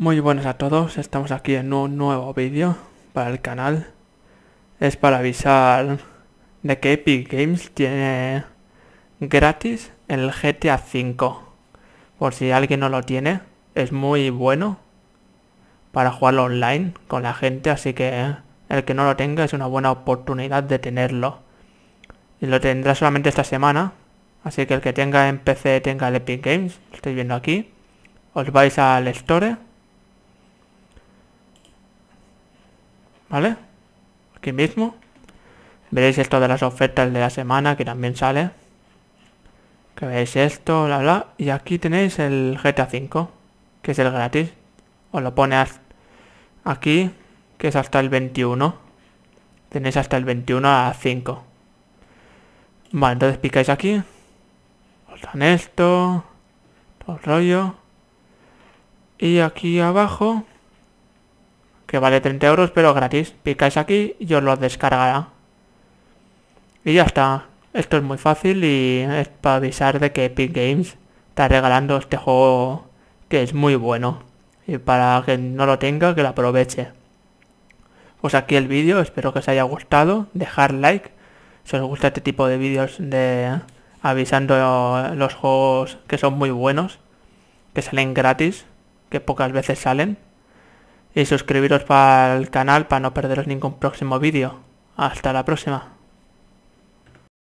Muy buenas a todos, estamos aquí en un nuevo vídeo para el canal. Es para avisar de que Epic Games tiene gratis el GTA V. Por si alguien no lo tiene, es muy bueno para jugar online con la gente, así que el que no lo tenga es una buena oportunidad de tenerlo. Y lo tendrá solamente esta semana, así que el que tenga en PC tenga el Epic Games, lo estáis viendo aquí. Os vais al Store ¿vale? Aquí mismo. Veréis esto de las ofertas de la semana que también sale. Que veis esto, la la Y aquí tenéis el GTA 5 que es el gratis. Os lo pone aquí, que es hasta el 21. Tenéis hasta el 21 a 5. Vale, entonces picáis aquí. Os dan esto. Todo rollo. Y aquí abajo que vale 30 euros, pero gratis. Picáis aquí y os lo descargará. Y ya está. Esto es muy fácil y es para avisar de que Epic Games está regalando este juego que es muy bueno. Y para que no lo tenga, que lo aproveche. Pues aquí el vídeo, espero que os haya gustado. Dejar like si os gusta este tipo de vídeos de avisando los juegos que son muy buenos, que salen gratis, que pocas veces salen y suscribiros para el canal para no perderos ningún próximo vídeo. Hasta la próxima.